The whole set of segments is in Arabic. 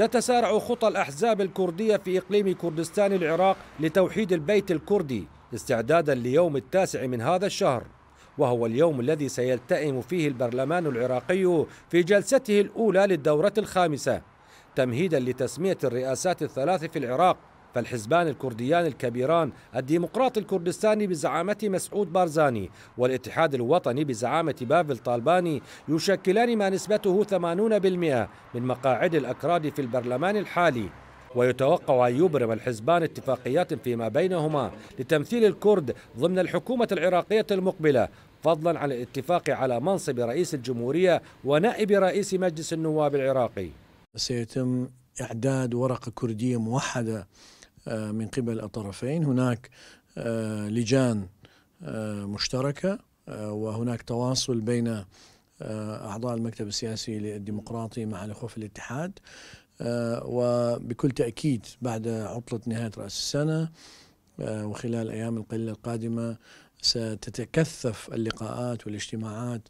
تتسارع خطى الأحزاب الكردية في إقليم كردستان العراق لتوحيد البيت الكردي استعدادا ليوم التاسع من هذا الشهر وهو اليوم الذي سيلتئم فيه البرلمان العراقي في جلسته الأولى للدورة الخامسة تمهيدا لتسمية الرئاسات الثلاث في العراق فالحزبان الكرديان الكبيران الديمقراطي الكردستاني بزعامة مسعود بارزاني والاتحاد الوطني بزعامة بافل طالباني يشكلان ما نسبته 80% من مقاعد الأكراد في البرلمان الحالي ويتوقع أن يبرم الحزبان اتفاقيات فيما بينهما لتمثيل الكرد ضمن الحكومة العراقية المقبلة فضلا عن الاتفاق على منصب رئيس الجمهورية ونائب رئيس مجلس النواب العراقي سيتم إعداد ورقة كردية موحدة آه، من قبل الطرفين هناك آه، لجان آه، مشتركه وهناك تواصل بين اعضاء المكتب السياسي للديمقراطي مع الاخوه في الاتحاد وبكل تاكيد بعد عطله نهايه راس السنه وخلال الايام القليله القادمه ستتكثف اللقاءات والاجتماعات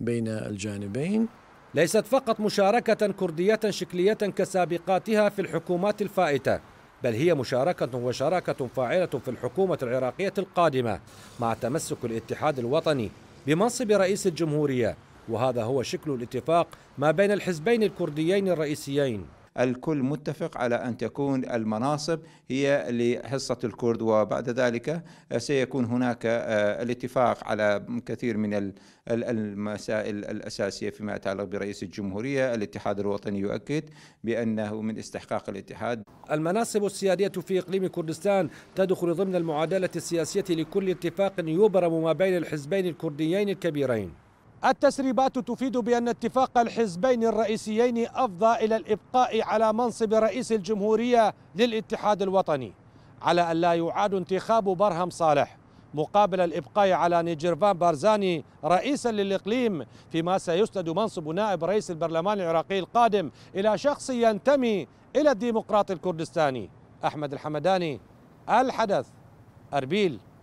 بين الجانبين ليست فقط مشاركه كرديه شكليه كسابقاتها في الحكومات الفائته بل هي مشاركة وشراكة فاعلة في الحكومة العراقية القادمة مع تمسك الاتحاد الوطني بمنصب رئيس الجمهورية وهذا هو شكل الاتفاق ما بين الحزبين الكرديين الرئيسيين الكل متفق على أن تكون المناصب هي لحصة الكرد وبعد ذلك سيكون هناك آه، الاتفاق على كثير من المسائل الأساسية فيما يتعلق برئيس الجمهورية الاتحاد الوطني يؤكد بأنه من استحقاق الاتحاد المناصب السيادية في إقليم كردستان تدخل ضمن المعادلة السياسية لكل اتفاق يبرم ما بين الحزبين الكرديين الكبيرين التسريبات تفيد بأن اتفاق الحزبين الرئيسيين أفضى إلى الإبقاء على منصب رئيس الجمهورية للاتحاد الوطني على أن لا يعاد انتخاب برهم صالح مقابل الإبقاء على نيجيرفان بارزاني رئيسا للإقليم فيما سيسند منصب نائب رئيس البرلمان العراقي القادم إلى شخص ينتمي إلى الديمقراطي الكردستاني أحمد الحمداني الحدث أربيل